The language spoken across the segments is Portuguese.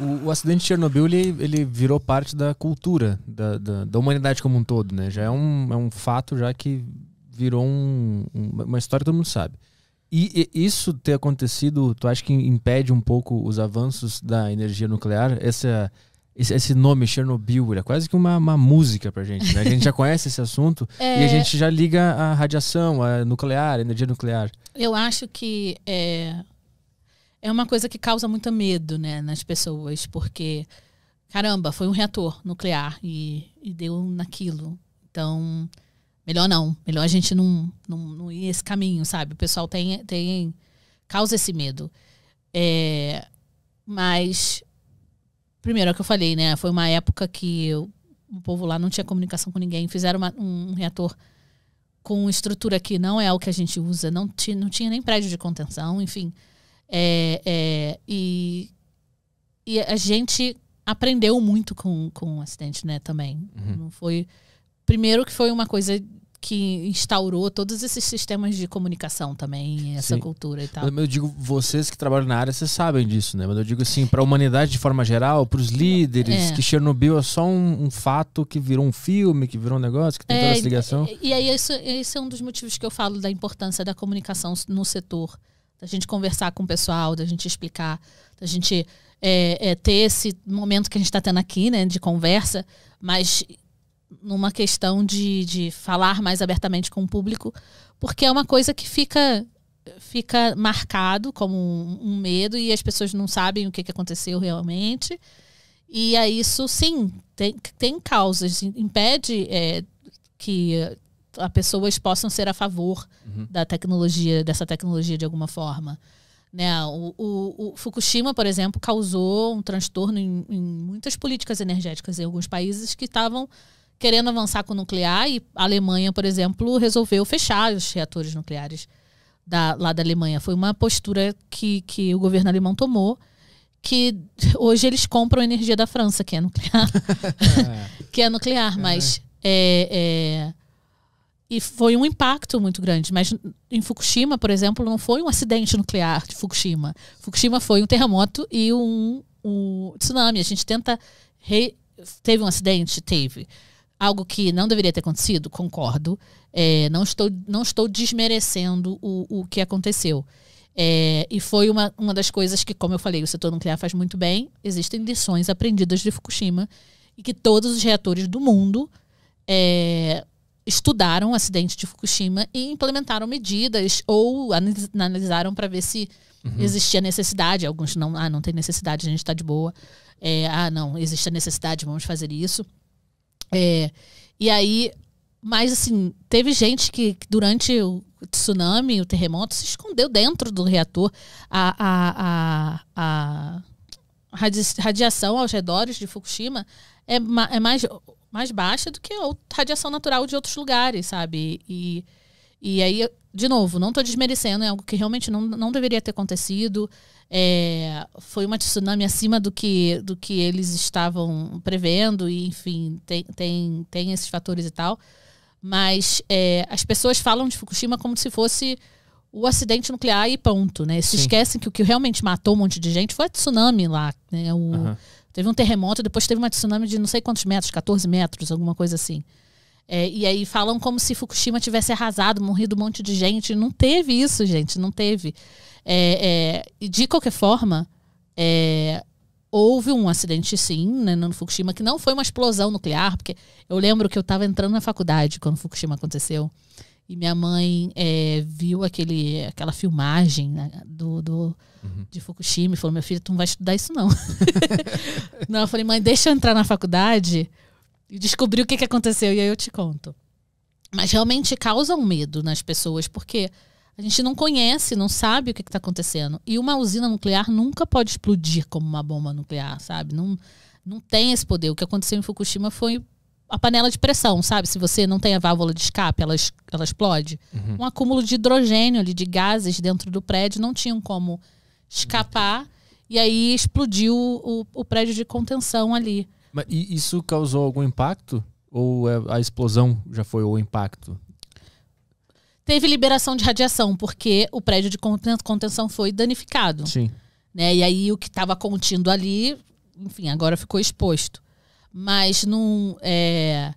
O, o, acidente de Chernobyl ele, ele virou parte da cultura da, da, da, humanidade como um todo, né? Já é um, é um fato já que virou um, uma história que todo mundo sabe. E, e, isso ter acontecido, tu acha que impede um pouco os avanços da energia nuclear? Essa, esse, esse nome, Chernobyl, é quase que uma, uma música pra gente, né? A gente já conhece esse assunto é... e a gente já liga a radiação, a nuclear, a energia nuclear. Eu acho que é, é uma coisa que causa muito medo né, nas pessoas, porque, caramba, foi um reator nuclear e, e deu naquilo. Então, melhor não. Melhor a gente não, não, não ir esse caminho, sabe? O pessoal tem, tem causa esse medo. É, mas, primeiro, é o que eu falei, né? Foi uma época que eu, o povo lá não tinha comunicação com ninguém. Fizeram uma, um reator com estrutura que não é o que a gente usa. Não, não tinha nem prédio de contenção, enfim é, é, e, e a gente aprendeu muito com, com o acidente, né, também. Uhum. Não foi. Primeiro que foi uma coisa que instaurou todos esses sistemas de comunicação também, essa Sim. cultura e tal. Eu digo, vocês que trabalham na área, vocês sabem disso, né? Mas eu digo assim, para a humanidade de forma geral, para os líderes, é. que Chernobyl é só um, um, fato que virou um filme, que virou um negócio, que tem toda é, essa ligação. E, e, aí, esse é um dos motivos que eu falo da importância da comunicação no setor da gente conversar com o pessoal, da gente explicar, da gente é, é, ter esse momento que a gente está tendo aqui, né, de conversa, mas numa questão de, de falar mais abertamente com o público, porque é uma coisa que fica fica marcado como um, um medo e as pessoas não sabem o que, que aconteceu realmente. E a isso, sim, tem, tem causas. Impede é, que a pessoas possam ser a favor uhum. da tecnologia, dessa tecnologia de alguma forma. Né? O, o, o Fukushima, por exemplo, causou um transtorno em, em muitas políticas energéticas em alguns países que estavam querendo avançar com o nuclear e a Alemanha, por exemplo, resolveu fechar os reatores nucleares da, lá da Alemanha. Foi uma postura que, que o governo alemão tomou que hoje eles compram energia da França, que é nuclear. que é nuclear, é. mas é, é, é e foi um impacto muito grande. Mas em Fukushima, por exemplo, não foi um acidente nuclear de Fukushima. Fukushima foi um terremoto e um, um tsunami. A gente tenta. Re... Teve um acidente? Teve. Algo que não deveria ter acontecido? Concordo. É, não, estou, não estou desmerecendo o, o que aconteceu. É, e foi uma, uma das coisas que, como eu falei, o setor nuclear faz muito bem. Existem lições aprendidas de Fukushima e que todos os reatores do mundo é, estudaram o acidente de Fukushima e implementaram medidas ou analisaram para ver se uhum. existia necessidade. Alguns não, ah, não tem necessidade, a gente está de boa. É, ah, não, existe a necessidade, vamos fazer isso. É, e aí, mas assim, teve gente que durante o tsunami, o terremoto, se escondeu dentro do reator. A, a, a, a radiação aos redores de Fukushima é, ma, é mais mais baixa do que a radiação natural de outros lugares, sabe? E, e aí, de novo, não estou desmerecendo, é algo que realmente não, não deveria ter acontecido. É, foi uma tsunami acima do que, do que eles estavam prevendo, e enfim, tem, tem, tem esses fatores e tal. Mas é, as pessoas falam de Fukushima como se fosse o acidente nuclear e ponto, né? Se Sim. esquecem que o que realmente matou um monte de gente foi a tsunami lá, né? O, uhum. Teve um terremoto, depois teve uma tsunami de não sei quantos metros, 14 metros, alguma coisa assim. É, e aí falam como se Fukushima tivesse arrasado, morrido um monte de gente. Não teve isso, gente, não teve. É, é, de qualquer forma, é, houve um acidente, sim, né, no Fukushima, que não foi uma explosão nuclear, porque eu lembro que eu estava entrando na faculdade quando Fukushima aconteceu. E minha mãe é, viu aquele, aquela filmagem né, do, do uhum. de Fukushima e falou: Meu filho, tu não vai estudar isso, não. não, eu falei: Mãe, deixa eu entrar na faculdade e descobrir o que, que aconteceu. E aí eu te conto. Mas realmente causa um medo nas pessoas, porque a gente não conhece, não sabe o que está acontecendo. E uma usina nuclear nunca pode explodir como uma bomba nuclear, sabe? Não, não tem esse poder. O que aconteceu em Fukushima foi a panela de pressão, sabe? Se você não tem a válvula de escape, ela, ela explode. Uhum. Um acúmulo de hidrogênio ali, de gases dentro do prédio, não tinham como escapar. Uhum. E aí explodiu o, o, prédio de contenção ali. Mas isso causou algum impacto? Ou é, a explosão já foi o impacto? Teve liberação de radiação, porque o prédio de contenção foi danificado. Sim. Né? E aí o que estava contido ali, enfim, agora ficou exposto mas não é,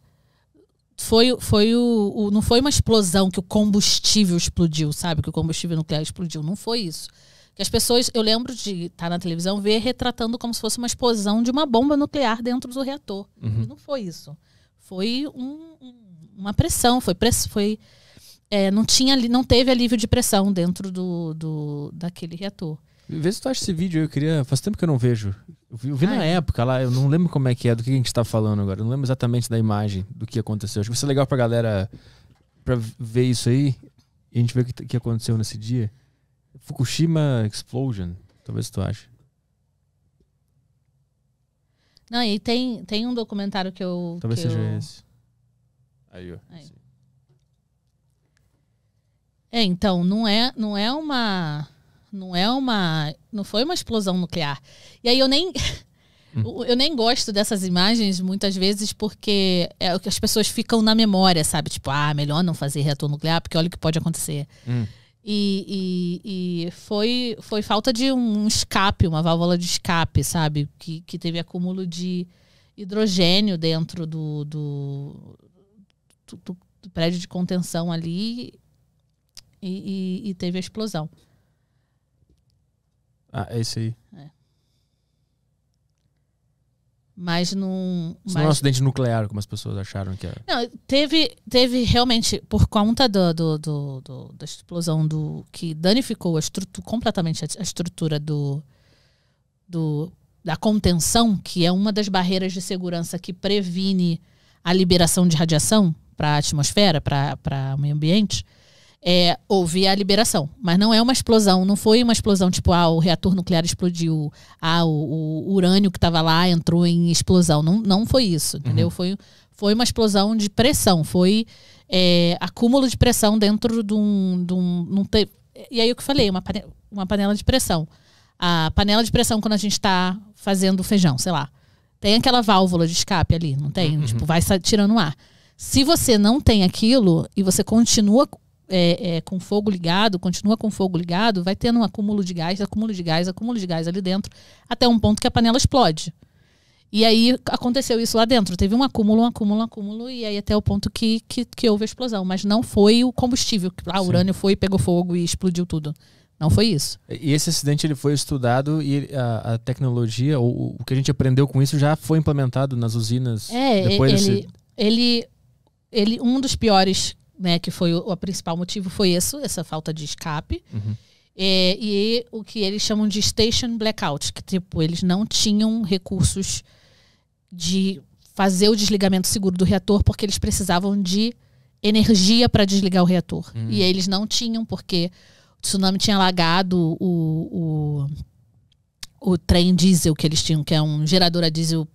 foi, foi o, o, não foi uma explosão que o combustível explodiu, sabe? Que o combustível nuclear explodiu, não foi isso. Que as pessoas, eu lembro de estar tá na televisão ver retratando como se fosse uma explosão de uma bomba nuclear dentro do reator. Uhum. Não foi isso. Foi um, uma pressão, foi, press, foi é, não tinha não teve alívio de pressão dentro do, do daquele reator. Vê se tu acha esse vídeo, eu queria. Faz tempo que eu não vejo. Eu vi na época lá, eu não lembro como é que é, do que a gente está falando agora. Eu não lembro exatamente da imagem do que aconteceu. Acho que vai ser legal pra galera pra ver isso aí e a gente ver o que, que aconteceu nesse dia. Fukushima Explosion, talvez tu ache. Não, e tem, tem um documentário que eu. Talvez que seja eu... esse. Aí, ó. Aí. É, então, não é, não é uma não é uma, não foi uma explosão nuclear. E aí eu nem hum. Eu nem gosto dessas imagens muitas vezes porque é o que as pessoas ficam na memória, sabe? Tipo, ah, melhor não fazer reator nuclear porque olha o que pode acontecer. Hum. E, e, e, foi, foi falta de um escape, uma válvula de escape, sabe? Que, que teve acúmulo de hidrogênio dentro do, do, do, do prédio de contenção ali e, e, e teve a explosão. Ah, é isso aí. É. Mas num. Isso não é um acidente nuclear, como as pessoas acharam que era. Não, teve, teve realmente, por conta do, do, do, do da explosão do. que danificou a estrutura, completamente a estrutura do, do. da contenção, que é uma das barreiras de segurança que previne a liberação de radiação para a atmosfera, para o meio ambiente é, houve a liberação. Mas não é uma explosão, não foi uma explosão tipo, ah, o reator nuclear explodiu, ah, o, o urânio que estava lá entrou em explosão. Não, não foi isso, entendeu? Uhum. Foi, foi uma explosão de pressão, foi é, acúmulo de pressão dentro de um. De um num te... E aí o que eu falei, uma, pane... uma panela de pressão. A panela de pressão quando a gente está fazendo feijão, sei lá. Tem aquela válvula de escape ali, não tem? Uhum. Tipo, vai tirando ar. Se você não tem aquilo e você continua é, é, com fogo ligado, continua com fogo ligado, vai tendo um acúmulo de gás, acúmulo de gás, acúmulo de gás ali dentro, até um ponto que a panela explode. E aí aconteceu isso lá dentro. Teve um acúmulo, um acúmulo, um acúmulo, e aí até o ponto que, que, que houve a explosão. Mas não foi o combustível. Ah, o urânio foi, pegou fogo e explodiu tudo. Não foi isso. E esse acidente ele foi estudado e a, a tecnologia, o que a gente aprendeu com isso, já foi implementado nas usinas é, depois ele, desse... ele, ele, um dos piores né, que foi o, o principal motivo foi isso, essa falta de escape. Uhum. É, e o que eles chamam de station blackout, que tipo, eles não tinham recursos de fazer o desligamento seguro do reator porque eles precisavam de energia para desligar o reator. Uhum. E eles não tinham porque o tsunami tinha alagado o, o, o trem diesel que eles tinham, que é um gerador a diesel.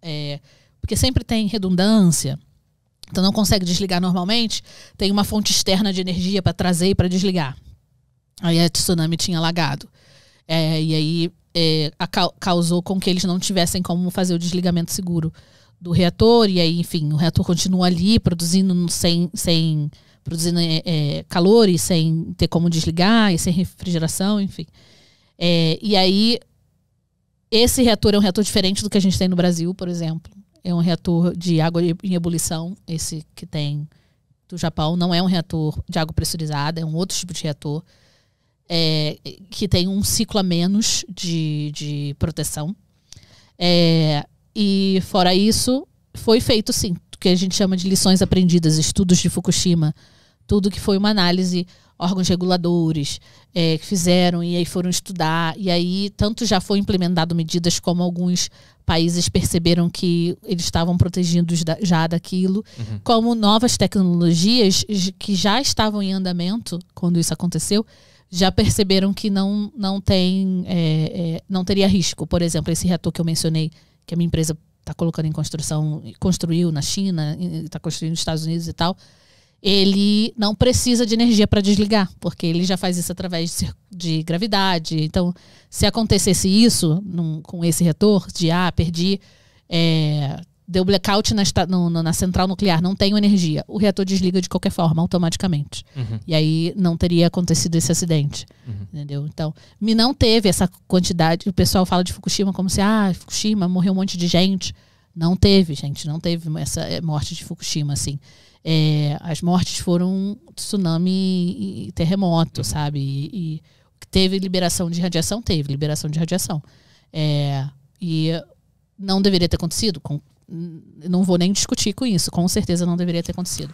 É, porque sempre tem redundância. Então não consegue desligar normalmente, tem uma fonte externa de energia para trazer e para desligar. Aí a tsunami tinha alagado É, e aí é, a, causou com que eles não tivessem como fazer o desligamento seguro do reator. E aí, enfim, o reator continua ali produzindo sem, sem produzindo é, é calor e sem ter como desligar e sem refrigeração, enfim. É, e aí esse reator é um reator diferente do que a gente tem no Brasil, por exemplo é um reator de água em ebulição, esse que tem do Japão. Não é um reator de água pressurizada, é um outro tipo de reator é, que tem um ciclo a menos de, de proteção. É, e fora isso, foi feito sim, o que a gente chama de lições aprendidas, estudos de Fukushima, tudo que foi uma análise órgãos reguladores é, que fizeram e aí foram estudar. E aí, tanto já foi implementado medidas como alguns países perceberam que eles estavam protegidos da, já daquilo, uhum. como novas tecnologias que já estavam em andamento quando isso aconteceu, já perceberam que não, não tem é, é, não teria risco. Por exemplo, esse reator que eu mencionei, que a minha empresa está colocando em construção, construiu na China, está construindo nos Estados Unidos e tal, ele não precisa de energia para desligar, porque ele já faz isso através de gravidade. Então, se acontecesse isso num, com esse reator de ah, perdi, é, deu blackout na, no, na, central nuclear, não tenho energia, o reator desliga de qualquer forma, automaticamente. Uhum. E aí não teria acontecido esse acidente. Uhum. Entendeu? Então, me não teve essa quantidade. O pessoal fala de Fukushima como se, ah, Fukushima morreu um monte de gente. Não teve, gente, não teve essa eh, morte de Fukushima, assim. É, as mortes foram tsunami e terremoto, uhum. sabe? E, e, teve liberação de radiação? Teve liberação de radiação. É, e não deveria ter acontecido? Com, não vou nem discutir com isso, com certeza não deveria ter acontecido.